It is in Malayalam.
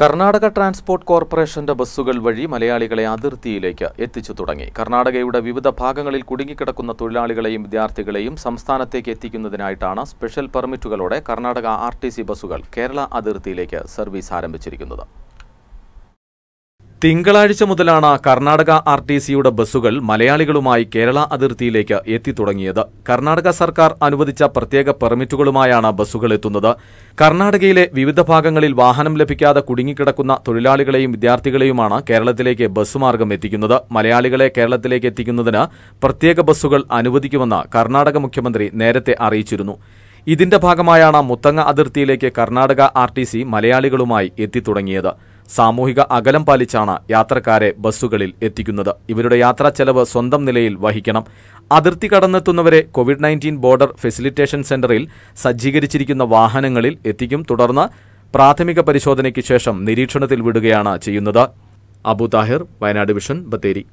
കർണാടക ട്രാൻസ്പോർട്ട് കോർപ്പറേഷന്റെ ബസ്സുകൾ വഴി മലയാളികളെ അതിർത്തിയിലേക്ക് എത്തിച്ചു തുടങ്ങി കർണാടകയുടെ വിവിധ ഭാഗങ്ങളിൽ കുടുങ്ങിക്കിടക്കുന്ന തൊഴിലാളികളെയും വിദ്യാർത്ഥികളെയും സംസ്ഥാനത്തേക്ക് എത്തിക്കുന്നതിനായിട്ടാണ് സ്പെഷ്യൽ പെർമിറ്റുകളോടെ കർണാടക ആർ ബസ്സുകൾ കേരള അതിർത്തിയിലേക്ക് സർവീസ് ആരംഭിച്ചിരിക്കുന്നത് തിങ്കളാഴ്ച മുതലാണ് കർണാടക ആർ ടി സിയുടെ ബസ്സുകൾ മലയാളികളുമായി കേരള അതിർത്തിയിലേക്ക് എത്തിത്തുടങ്ങിയത് കർണാടക സർക്കാർ അനുവദിച്ച പ്രത്യേക പെർമിറ്റുകളുമായാണ് ബസ്സുകൾ എത്തുന്നത് കർണാടകയിലെ വിവിധ ഭാഗങ്ങളിൽ വാഹനം ലഭിക്കാതെ കുടുങ്ങിക്കിടക്കുന്ന തൊഴിലാളികളെയും വിദ്യാർത്ഥികളെയുമാണ് കേരളത്തിലേക്ക് ബസ് മാർഗം എത്തിക്കുന്നത് മലയാളികളെ കേരളത്തിലേക്ക് എത്തിക്കുന്നതിന് പ്രത്യേക ബസ്സുകൾ അനുവദിക്കുമെന്ന് കർണാടക മുഖ്യമന്ത്രി നേരത്തെ അറിയിച്ചിരുന്നു ഇതിന്റെ ഭാഗമായാണ് മുത്തങ്ങ അതിർത്തിയിലേക്ക് കർണാടക ആർ ടി സി മലയാളികളുമായി എത്തിത്തുടങ്ങിയത് സാമൂഹിക അകലം പാലിച്ചാണ് യാത്രക്കാരെ ബസ്സുകളിൽ എത്തിക്കുന്നത് ഇവരുടെ യാത്രാ ചെലവ് സ്വന്തം നിലയിൽ വഹിക്കണം അതിർത്തി കടന്നെത്തുന്നവരെ കോവിഡ് നയൻറ്റീൻ ബോർഡർ ഫെസിലിറ്റേഷൻ സെന്ററിൽ സജ്ജീകരിച്ചിരിക്കുന്ന വാഹനങ്ങളിൽ എത്തിക്കും തുടർന്ന് പ്രാഥമിക പരിശോധനയ്ക്ക് ശേഷം നിരീക്ഷണത്തിൽ വിടുകയാണ് ചെയ്യുന്നത് അബു താഹിർ വയനാട് വിഷൻ ബത്തേരി